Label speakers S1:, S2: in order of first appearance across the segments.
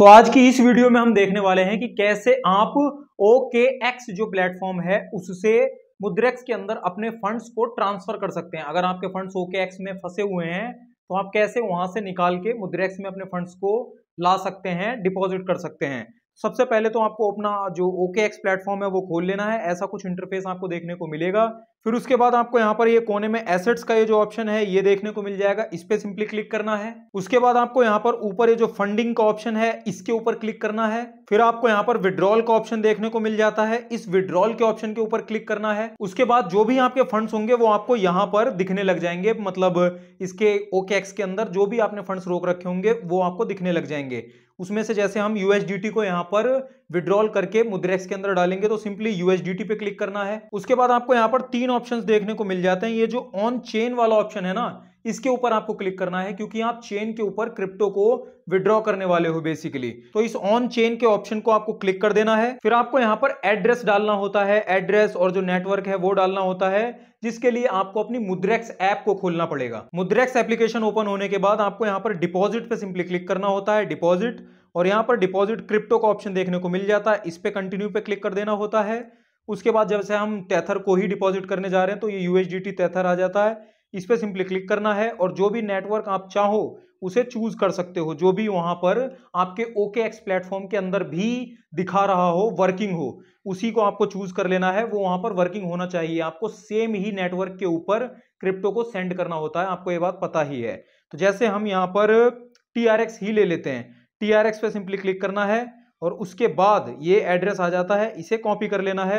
S1: तो आज की इस वीडियो में हम देखने वाले हैं कि कैसे आप ओके एक्स जो प्लेटफॉर्म है उससे मुद्रेक्स के अंदर अपने फंड्स को ट्रांसफर कर सकते हैं अगर आपके फंड्स ओके एक्स में फंसे हुए हैं तो आप कैसे वहां से निकाल के मुद्रेक्स में अपने फंड्स को ला सकते हैं डिपॉजिट कर सकते हैं सबसे पहले तो आपको अपना जो ओके एक्स प्लेटफॉर्म है वो खोल लेना है ऐसा कुछ इंटरफेस आपको देखने को मिलेगा फिर उसके बाद आपको यहाँ पर ये कोने में एसेट्स का ये जो ऑप्शन है ये देखने को मिल जाएगा इस पर सिंपली क्लिक करना है उसके बाद आपको यहाँ पर ऊपर ये जो फंडिंग का ऑप्शन है इसके ऊपर क्लिक करना है फिर आपको यहाँ पर विड्रॉल का ऑप्शन देखने को मिल जाता है इस विड्रॉल के ऑप्शन के ऊपर क्लिक करना है उसके बाद जो भी आपके फंड होंगे वो आपको यहाँ पर दिखने लग जाएंगे मतलब इसके ओके के अंदर जो भी आपने फंड रोक रखे होंगे वो आपको दिखने लग जाएंगे उसमें से जैसे हम यूएसडीटी को यहाँ पर विड्रॉल करके मुद्रेक्स के अंदर डालेंगे तो सिंपली यूएसडीटी पे क्लिक करना है उसके बाद आपको यहाँ पर तीन ऑप्शंस देखने को मिल जाते हैं ये जो ऑन चेन वाला ऑप्शन है ना इसके ऊपर आपको क्लिक करना है क्योंकि आप चेन के ऊपर क्रिप्टो को विड्रॉ करने वाले हो बेसिकली तो इस ऑन चेन के ऑप्शन को आपको क्लिक कर देना है फिर आपको यहाँ पर एड्रेस डालना होता है एड्रेस और जो नेटवर्क है वो डालना होता है जिसके लिए आपको अपनी मुद्रेक्स ऐप को खोलना पड़ेगा मुद्रेक्स एप्लीकेशन ओपन होने के बाद आपको यहाँ पर डिपॉजिट पे सिंपली क्लिक करना होता है डिपॉजिट और यहाँ पर डिपॉजिट क्रिप्टो का ऑप्शन देखने को मिल जाता है इस पर कंटिन्यू पे क्लिक कर देना होता है उसके बाद जब से हम टैथर को ही डिपॉजिट करने जा रहे हैं तो ये यूएसडीटी टैथर आ जाता है इस पर सिंपली क्लिक करना है और जो भी नेटवर्क आप चाहो उसे चूज कर सकते हो जो भी वहां पर आपके ओके एक्स प्लेटफॉर्म के अंदर भी दिखा रहा हो वर्किंग हो उसी को आपको चूज कर लेना है वो वहां पर वर्किंग होना चाहिए आपको सेम ही नेटवर्क के ऊपर क्रिप्टो को सेंड करना होता है आपको ये बात पता ही है तो जैसे हम यहाँ पर टी ही ले लेते हैं टी पे सिंपली क्लिक करना है और उसके बाद ये एड्रेस आ जाता है इसे कॉपी कर लेना है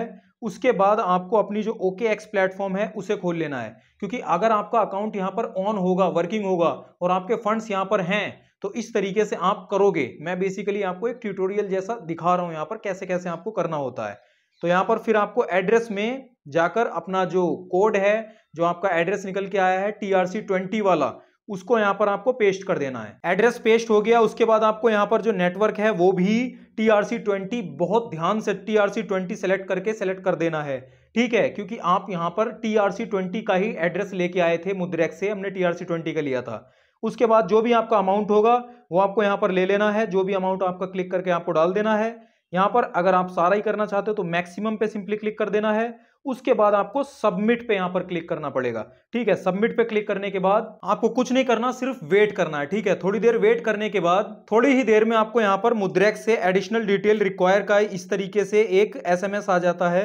S1: उसके बाद आपको अपनी जो ओके एक्स प्लेटफॉर्म है उसे खोल लेना है क्योंकि अगर आपका अकाउंट यहाँ पर ऑन होगा वर्किंग होगा और आपके फंड्स यहाँ पर हैं तो इस तरीके से आप करोगे मैं बेसिकली आपको एक ट्यूटोरियल जैसा दिखा रहा हूँ यहाँ पर कैसे कैसे आपको करना होता है तो यहाँ पर फिर आपको एड्रेस में जाकर अपना जो कोड है जो आपका एड्रेस निकल के आया है टी आर ट्वेंटी वाला उसको यहाँ पर आपको पेस्ट कर देना है एड्रेस पेस्ट हो गया उसके बाद आपको यहाँ पर जो नेटवर्क है वो भी टी आर सी ट्वेंटी बहुत ध्यान से T R C twenty select करके सेलेक्ट कर देना है ठीक है क्योंकि आप यहाँ पर टी आर सी ट्वेंटी का ही एड्रेस लेके आए थे मुद्रेक से हमने टी आर सी ट्वेंटी का लिया था उसके बाद जो भी आपका अमाउंट होगा वो आपको यहाँ पर ले लेना है जो भी अमाउंट आपका क्लिक करके आपको डाल देना है यहाँ पर अगर आप सारा ही करना चाहते हो तो मैक्सिमम पे सिंपली क्लिक कर देना है उसके बाद आपको सबमिट पे यहां पर क्लिक करना पड़ेगा ठीक है सबमिट पे क्लिक करने के बाद आपको कुछ नहीं करना सिर्फ वेट करना है ठीक है थोड़ी देर वेट करने के बाद थोड़ी ही देर में आपको यहां पर मुद्रेक से एडिशनल डिटेल रिक्वायर का इस तरीके से एक एसएमएस आ जाता है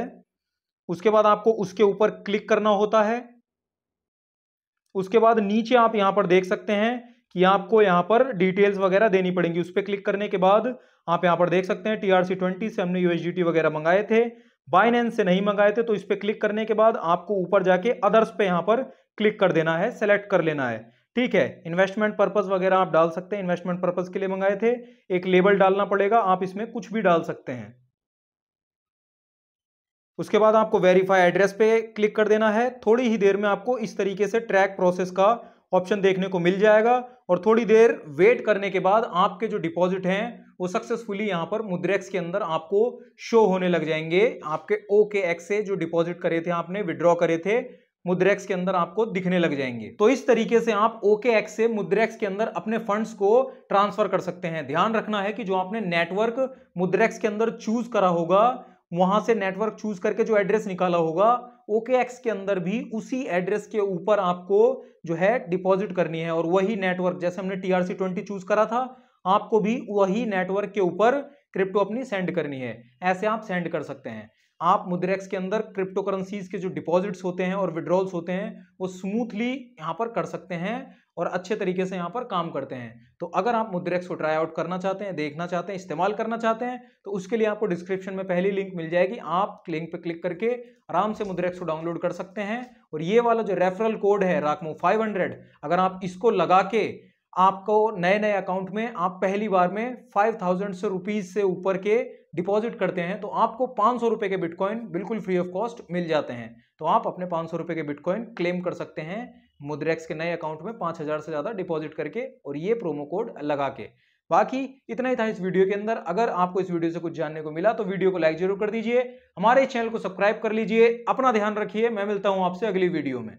S1: उसके बाद आपको उसके ऊपर क्लिक करना होता है उसके बाद नीचे आप यहां पर देख सकते हैं कि आपको यहां पर डिटेल्स वगैरह देनी पड़ेंगी उस पर क्लिक करने के बाद आप यहां पर देख सकते हैं टीआरसी ट्वेंटी से हमने यूएसडीटी वगैरह मंगाए थे बाइनेंस से नहीं मंगाए थे तो इस पर क्लिक करने के बाद आपको ऊपर जाके अदर्स पे यहाँ पर क्लिक कर देना है सेलेक्ट कर लेना है ठीक है इन्वेस्टमेंट पर्पज वगैरह आप डाल सकते हैं इन्वेस्टमेंट पर्पज के लिए मंगाए थे एक लेबल डालना पड़ेगा आप इसमें कुछ भी डाल सकते हैं उसके बाद आपको वेरीफाई एड्रेस पे क्लिक कर देना है थोड़ी ही देर में आपको इस तरीके से ट्रैक प्रोसेस का ऑप्शन देखने को मिल जाएगा और थोड़ी देर वेट करने के बाद आपके जो डिपॉजिट हैं वो सक्सेसफुली यहाँ पर मुद्रेक्स के अंदर आपको शो होने लग जाएंगे आपके ओ के एक्स से जो डिपॉजिट करे थे आपने विड्रॉ करे थे मुद्रेक्स के अंदर आपको दिखने लग जाएंगे तो इस तरीके से आप ओके एक्स से मुद्रेक्स के अंदर अपने फंड्स को ट्रांसफर कर सकते हैं ध्यान रखना है कि जो आपने नेटवर्क मुद्रेक्स के अंदर चूज करा होगा वहां से नेटवर्क चूज करके जो एड्रेस निकाला होगा ओके एक्स के अंदर भी उसी एड्रेस के ऊपर आपको जो है डिपॉजिट करनी है और वही नेटवर्क जैसे हमने टीआरसी ट्वेंटी चूज करा था आपको भी वही नेटवर्क के ऊपर क्रिप्टो अपनी सेंड करनी है ऐसे आप सेंड कर सकते हैं आप मुद्रेक्स के अंदर क्रिप्टो करेंसीज के जो डिपॉजिट्स होते हैं और विड्रॉल्स होते हैं वो स्मूथली यहाँ पर कर सकते हैं और अच्छे तरीके से यहाँ पर काम करते हैं तो अगर आप मुद्रेक्स को ट्राई आउट करना चाहते हैं देखना चाहते हैं इस्तेमाल करना चाहते हैं तो उसके लिए आपको डिस्क्रिप्शन में पहली लिंक मिल जाएगी आप लिंक पर क्लिक करके आराम से मुद्रेक्स को डाउनलोड कर सकते हैं और ये वाला जो रेफरल कोड है राकमो फाइव अगर आप इसको लगा के आपको नए नए अकाउंट में आप पहली बार में फाइव थाउजेंड से रुपीज़ से ऊपर के डिपॉजिट करते हैं तो आपको पाँच सौ रुपये के बिटकॉइन बिल्कुल फ्री ऑफ कॉस्ट मिल जाते हैं तो आप अपने पाँच सौ रुपये के बिटकॉइन क्लेम कर सकते हैं मुद्रेक्स के नए अकाउंट में पाँच हज़ार से ज़्यादा डिपॉजिट करके और ये प्रोमो कोड लगा के बाकी इतना ही था इस वीडियो के अंदर अगर आपको इस वीडियो से कुछ जानने को मिला तो वीडियो को लाइक जरूर कर दीजिए हमारे चैनल को सब्सक्राइब कर लीजिए अपना ध्यान रखिए मैं मिलता हूँ आपसे अगली वीडियो में